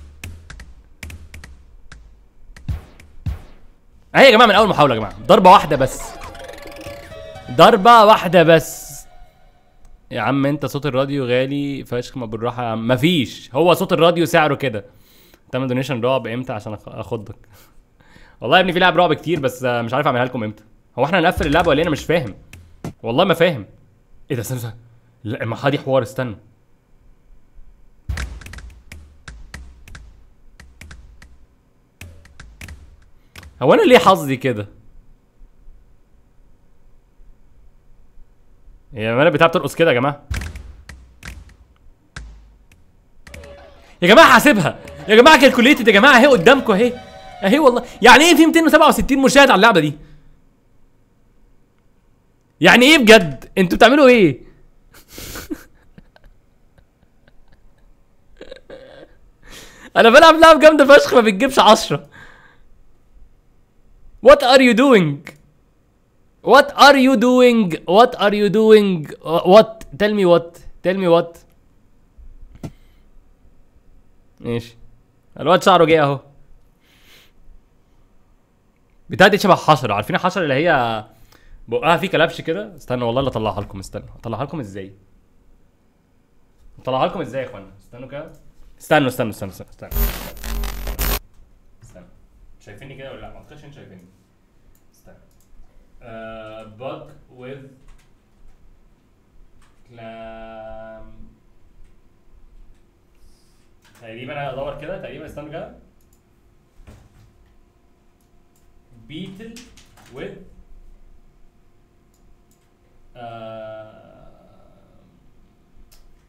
اهي يا جماعه من اول محاوله يا جماعه ضربه واحده بس ضربه واحده بس يا عم انت صوت الراديو غالي فشخ ما بالراحه يا عم مفيش هو صوت الراديو سعره كده تعمل دونيشن رعب امتى عشان اخضك والله يا ابني في لعب رعب كتير بس مش عارف اعملها لكم امتى هو احنا هنقفل اللعبه ولا إيه؟ انا مش فاهم والله ما فاهم ايه ده استنى استنى لا ما دي حوار استنى هو انا ليه حظي كده يا انا بتاع بترقص كده يا جماعه يا جماعه هسيبها يا جماعه كالكوليتد يا جماعه اهي قدامكم اهي اهي والله يعني ايه في 267 مشاهد على اللعبه دي يعني ايه بجد انتوا بتعملوا ايه انا بلعب لعب جامده فشخ ما بتجيبش 10 What are you doing? What are you doing? What are you doing? What? Tell me what. Tell me what. ماشي الواد شعره جه اهو بتاعتي شبه حشره عارفين الحشره اللي هي بقها آه، في كلبش كده استنى والله اللي اطلعها لكم استنى اطلعها لكم ازاي اطلعها لكم ازاي يا اخوانا استنوا كده استنوا استنوا استنوا استنوا استنوا, استنوا. شايفيني كده ولا لا ما اعتقدش ان شايفيني استنى باك وذ كلام تقريبا ادور كده تقريبا استنوا كده بيتل with آه،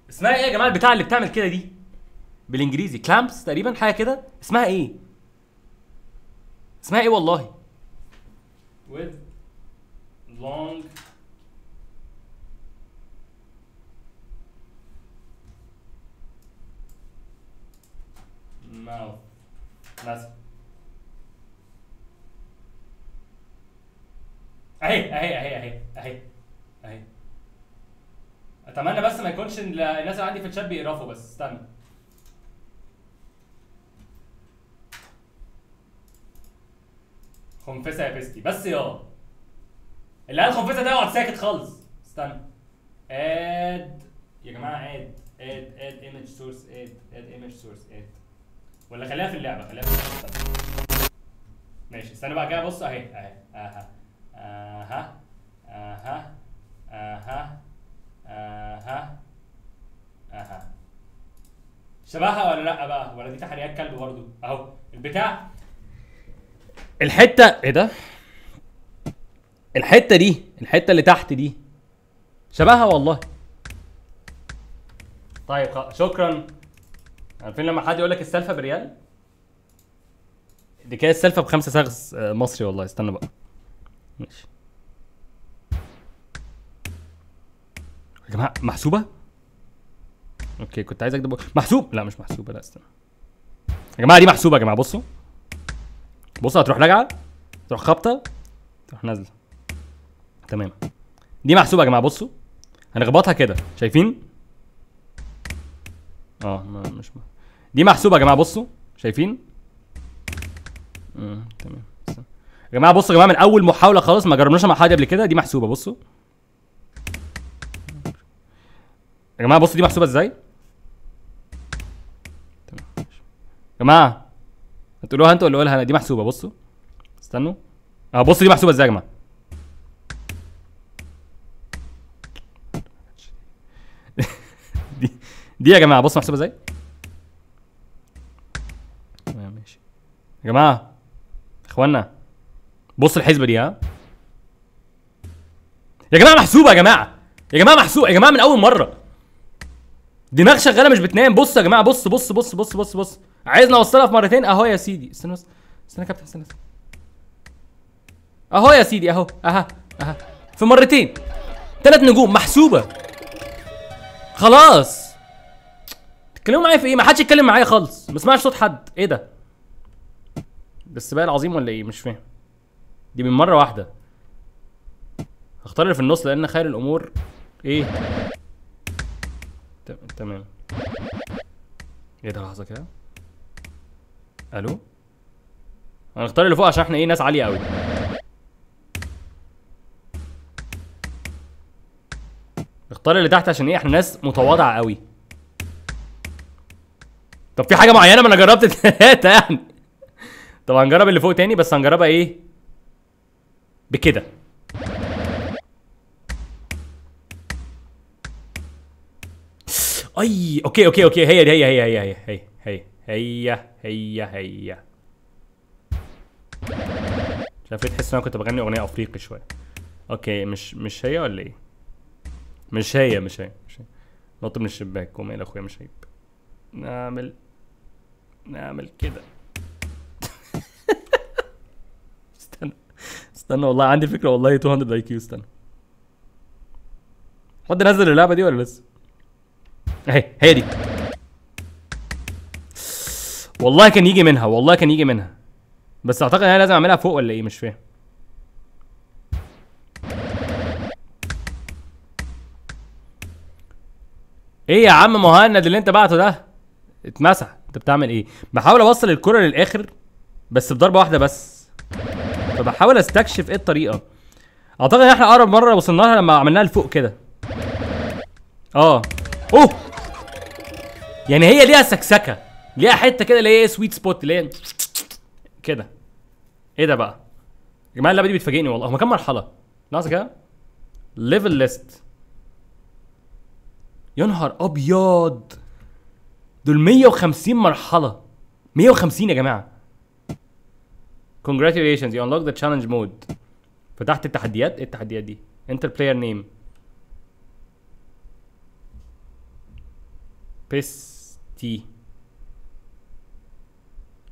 اسمها ايه يا جماعه البتاع اللي بتعمل كده دي بالانجليزي كلامبس تقريبا حاجه كده اسمها ايه اسمها ايه والله with long mouth اهي اهي اهي اهي اهي اهي اتمنى بس ما يكونش الناس اللي عندي في الشات بيقرفوا بس استنى خنفسه يا بيستي بس يا اللي قال خنفسه ده اقعد ساكت خالص استنى اد يا جماعه اد اد اد ايمج سورس اد اد ايمج سورس اد ولا خليها في اللعبه خليها في اللعبه ماشي استنى بقى كده بص اهي اهي اها اها شبهها ولا لا بقى ولا دي تحريات كلب برضه اهو البتاع الحته ايه ده الحته دي الحته اللي تحت دي شبهها والله طيب شكرا عارفين لما حد يقول لك السالفه بريال دي كده السالفه بخمسه سغس آه، مصري والله استنى بقى ماشي يا جماعه محسوبه اوكي كنت عايز اكتب محسوب لا مش محسوبه لا استنى يا جماعه دي محسوبه يا جماعه بصوا بصوا هتروح راجعه تروح خابطه تروح نازله تمام دي محسوبه يا جماعه بصوا هنخبطها كده شايفين اه مش ما. دي محسوبه يا جماعه بصوا شايفين تمام يا جماعه بصوا يا جماعه من اول محاوله خالص ما جربناش مع حد قبل كده دي محسوبه بصوا يا جماعه بصوا دي محسوبه ازاي جماعه هتقولوها انتوا ولا اقولها انا دي محسوبه بصوا استنوا اه بصوا دي محسوبه ازاي يا جماعه دي دي يا جماعه بصوا محسوبه ازاي آه، ماشي يا جماعه اخوانا بص الحسبه دي ها يا جماعه محسوبه يا جماعه يا جماعه محسوبه يا جماعه من اول مره دماغ شغاله مش بتنام بص يا جماعه بص بص بص بص بص بص عايزني اوصلها في مرتين اهو يا سيدي استنى بس استنى يا كابتن استنى اهو يا سيدي اهو اها اها في مرتين ثلاث نجوم محسوبه خلاص تتكلموا معايا في ايه ما حدش يتكلم معايا خالص ما اسمعش صوت حد ايه ده بس بقى العظيم ولا ايه مش فاهم دي من مره واحده هختار اللي في النص لان خير الامور ايه تمام ايه ده لحظه كده الو هنختار اللي فوق عشان احنا ايه ناس عاليه قوي اختار اللي تحت عشان ايه احنا ناس متواضعه قوي طب في حاجه معينه ما انا جربت تلاته يعني طب هنجرب اللي فوق تاني بس هنجربها ايه بكده اي اوكي اوكي اوكي هي دي هي هي هي هي هي هي هي هي مش عارف تحس ان انا كنت بغني اغنيه افريقي شويه اوكي مش مش هي ولا ايه مش هي مش هي مش هي نط من الشباك وما الى اخويا مش هيب نعمل نعمل كده استنى استنى والله عندي فكره والله 200 اي كيو استنى حد نزل اللعبه دي ولا لسه اهي هي دي والله كان يجي منها والله كان يجي منها بس اعتقد ان انا لازم اعملها فوق ولا ايه مش فاهم ايه يا عم مهند اللي انت بعته ده اتمسح انت بتعمل ايه بحاول اوصل الكره للاخر بس بضربه واحده بس فبحاول استكشف ايه الطريقه اعتقد ان احنا اقرب مره وصلنا لها لما عملناها لفوق كده اه اوه يعني هي ليها سكسكه ليها حته كده اللي هي سويت سبوت اللي هي كده ايه ده بقى يا جماعه اللعبه دي بتفاجئني والله هما كام مرحله لحظه كده ليفل ليست يا نهار ابيض دول 150 مرحله 150 يا جماعه congratulations you unlock the challenge mode فتحت التحديات ايه التحديات دي enter player name تي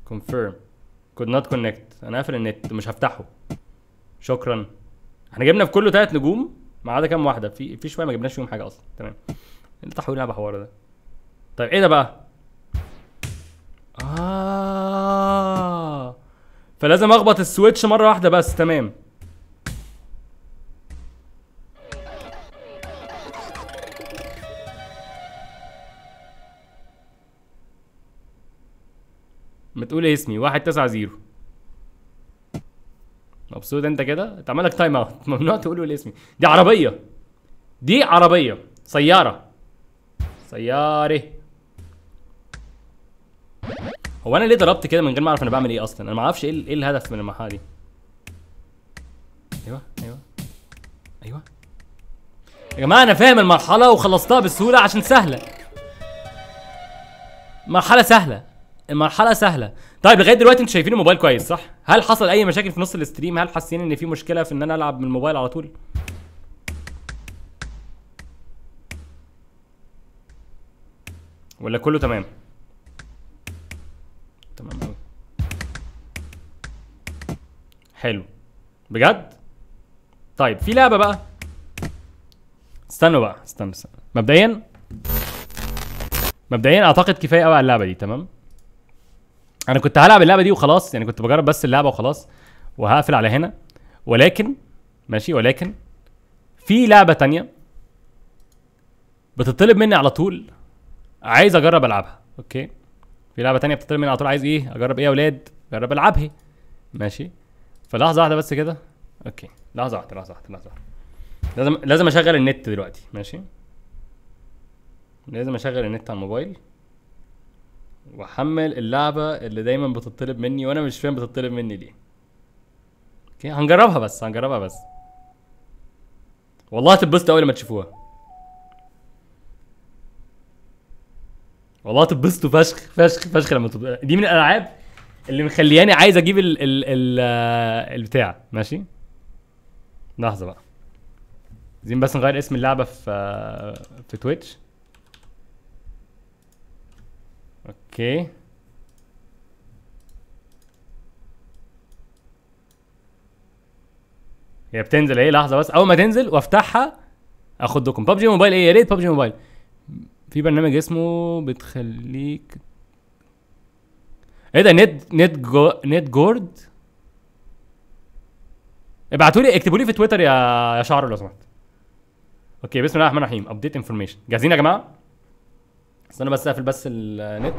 confirm could not connect انا قافل النت مش هفتحه شكرا احنا جبنا في كله ثلاث نجوم ما عدا كام واحده في في شويه ما جبناش فيهم حاجه اصلا تمام التحويل لعبه حوار ده طيب ايه ده بقى اه فلازم اخبط السويتش مره واحده بس تمام ما تقول إيه اسمي 190 مبسوط انت كده اتعمل لك تايم اوت ممنوع تقولوا الاسم دي عربيه دي عربيه سياره سياره هو انا ليه ضربت كده من غير ما اعرف انا بعمل ايه اصلا انا ما اعرفش ايه ايه الهدف من المرحله دي ايوه ايوه ايوه يا جماعه انا فاهم المرحله وخلصتها بسهوله عشان سهله مرحله سهله المرحله سهله طيب لغايه دلوقتي انتوا شايفين الموبايل كويس صح هل حصل اي مشاكل في نص الاستريم هل حاسين ان في مشكله في ان انا العب من الموبايل على طول ولا كله تمام تمام قوي حلو بجد طيب في لعبه بقى استنوا بقى استنوا استنوا مبدئيا مبدئيا اعتقد كفايه قوي على اللعبه دي تمام انا كنت هلعب اللعبه دي وخلاص يعني كنت بجرب بس اللعبه وخلاص وهقفل على هنا ولكن ماشي ولكن في لعبه تانية بتطلب مني على طول عايز اجرب العبها اوكي في لعبه تانية بتطلب مني على طول عايز ايه اجرب ايه يا اولاد اجرب العبها ماشي فلحظه واحده بس كده اوكي لحظه واحده لحظه واحده لحظه واحده لازم لازم اشغل النت دلوقتي ماشي لازم اشغل النت على الموبايل واحمل اللعبه اللي دايما بتطلب مني وانا مش فاهم بتطلب مني ليه اوكي هنجربها بس هنجربها بس والله هتتبسطوا اول ما تشوفوها والله هتتبسطوا فشخ فشخ فشخ لما تبقى. دي من الالعاب اللي مخلياني عايز اجيب ال ال ال آه، البتاع ماشي لحظه بقى عايزين بس نغير اسم اللعبه في آه، في تويتش اوكي هي بتنزل اهي لحظه بس اول ما تنزل وافتحها اخد لكم ببجي موبايل ايه يا ريت ببجي موبايل في برنامج اسمه بتخليك ايه ده نت نت جو... نت جورد ابعتوا لي اكتبوا لي في تويتر يا يا شعر لو سمحت اوكي بسم الله الرحمن الرحيم ابديت انفورميشن جاهزين يا جماعه استنى بس اقفل بس النت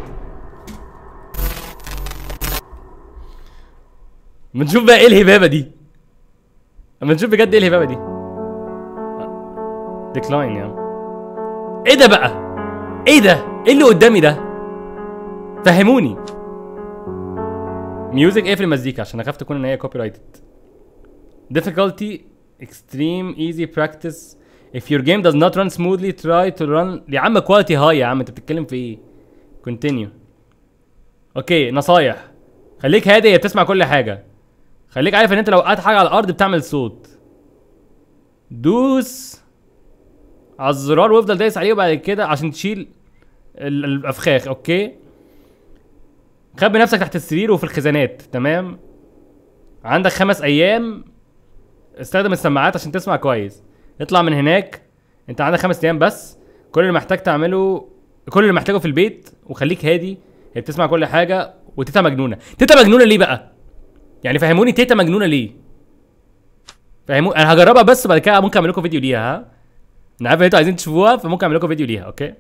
اما نشوف بقى ايه الهبابه دي اما نشوف بجد ايه الهبابه دي ديكلاين آه. يعني ايه ده بقى ايه ده ايه اللي قدامي ده فهموني ميوزك اقفل المزيكا عشان اخاف تكون ان هي كوبي رايتد difficulty extreme easy practice if your game does not run smoothly try to run يا عم كواليتي هاي يا عم انت بتتكلم في ايه كونتينيو اوكي نصايح خليك هادي بتسمع كل حاجه خليك عارف ان انت لو قعدت حاجه على الارض بتعمل صوت دوس على الزرار وافضل دايس عليه وبعد كده عشان تشيل الافخاخ اوكي خبي نفسك تحت السرير وفي الخزانات تمام عندك خمس ايام استخدم السماعات عشان تسمع كويس اطلع من هناك انت عندك خمس ايام بس كل اللي محتاج تعمله كل اللي محتاجه في البيت وخليك هادي هي بتسمع كل حاجه وتيتا مجنونه تيتا مجنونه ليه بقى يعني فهموني تيتا مجنونه ليه فهموني انا هجربها بس بعد كده ممكن اعمل لكم فيديو ليها ها انا عارف انتوا عايزين تشوفوها فممكن اعمل لكم فيديو ليها اوكي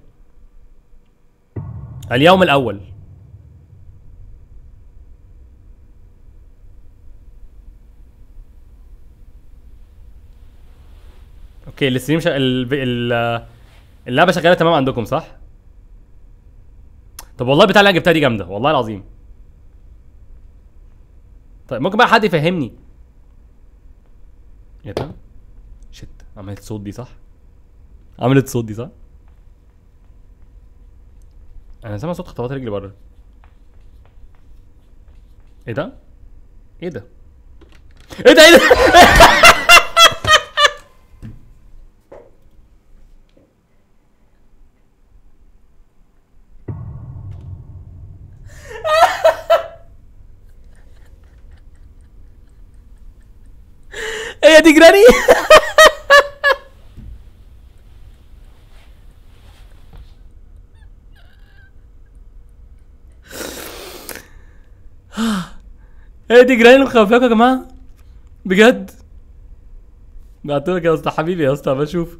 اليوم الاول اوكي الستريم اللعبه شغاله تمام عندكم صح؟ طب والله بتاع اللي انا جبتها دي جامده والله العظيم طيب ممكن بقى حد يفهمني ايه ده؟ شت عملت صوت دي صح؟ عملت صوت دي صح؟ انا سامع صوت خطوات رجلي بره ايه ده؟ ايه ده؟ ايه ده ايه ده؟ جراني ايه دي جراني مخوفاكوا يا جماعه بجد بعتلك يا اسطى حبيبي يا اسطى بشوف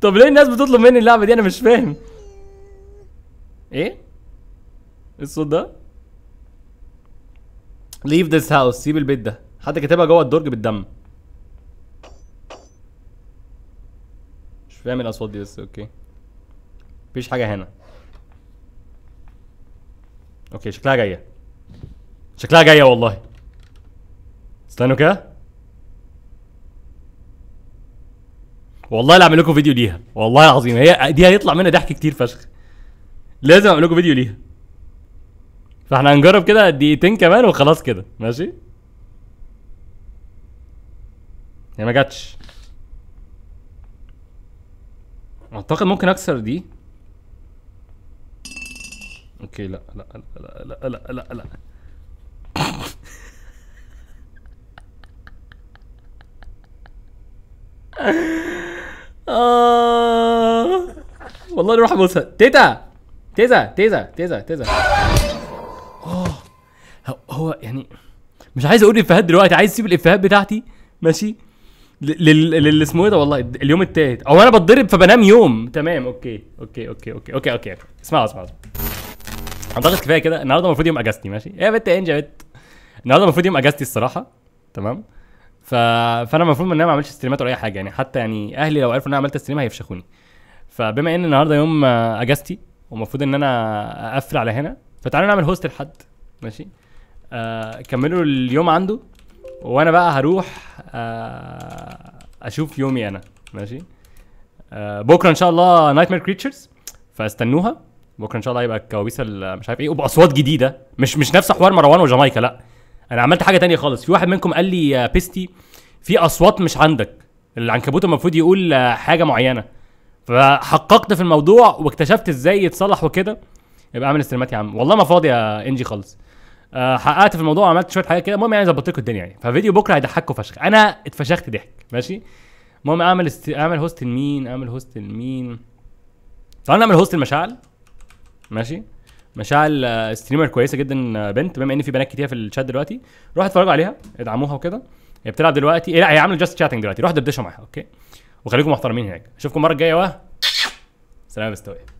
طب ليه الناس بتطلب مني اللعبه دي انا مش فاهم ايه, إيه الصوت ده leave this house سيب البيت ده حد كاتبها جوه الدرج بالدم مش فاهم الاصوات دي بس اوكي مفيش حاجه هنا اوكي شكلها جايه شكلها جايه والله استنوا كده والله لا اعمل لكم فيديو ليها والله العظيم هي دي هيطلع منها ضحك كتير فشخ لازم اعمل لكم فيديو ليها فاحنا هنجرب كده دقيقتين كمان وخلاص كده ماشي هي يعني ما جاتش اعتقد ممكن اكسر دي اوكي لا لا لا لا لا لا لا آه والله روح ابوسها تيتا تيزا تيزا تيزا تيزا آه، هو يعني مش عايز اقول افيهات دلوقتي عايز اسيب الافيهات بتاعتي ماشي لل اسمه ايه ده والله اليوم التالت او انا بتضرب فبنام يوم تمام اوكي اوكي اوكي اوكي اوكي اوكي اسمعوا اسمعوا اعتقد كفايه كده النهارده المفروض يوم اجازتي ماشي يا بت يا انجي يا بت النهارده المفروض يوم اجازتي الصراحه تمام ف... فانا المفروض ان انا ما اعملش ستريمات ولا اي حاجه يعني حتى يعني اهلي لو عرفوا ان انا عملت ستريم هيفشخوني فبما ان النهارده يوم اجازتي ومفروض ان انا اقفل على هنا فتعالوا نعمل هوست لحد ماشي آه كملوا اليوم عنده وانا بقى هروح آه، اشوف يومي انا ماشي آه، بكره ان شاء الله نايت مير كريتشرز فاستنوها بكره ان شاء الله هيبقى الكوابيس مش عارف ايه وباصوات جديده مش مش نفس حوار مروان وجامايكا لا انا عملت حاجه تانية خالص في واحد منكم قال لي يا بيستي في اصوات مش عندك العنكبوت المفروض يقول آه، حاجه معينه فحققت في الموضوع واكتشفت ازاي يتصلح وكده يبقى اعمل استلمات يا عم والله ما فاضي يا انجي خالص آه، حققت في الموضوع وعملت شويه حاجات كده المهم يعني ظبطت لكم الدنيا يعني ففيديو بكره هيضحككم فشخ انا اتفشخت ضحك ماشي المهم اعمل است... اعمل هوست لمين اعمل هوست لمين تعالى نعمل هوست لمشاعل ماشي مشاعل ستريمر آه، كويسه جدا آه، بنت بما ان في بنات كتير في الشات دلوقتي روح اتفرجوا عليها ادعموها وكده هي بتلعب دلوقتي إيه لا هي عامله جاست شاتنج دلوقتي روح دردشوا معاها اوكي وخليكم محترمين هناك اشوفكم المره الجايه و سلام يا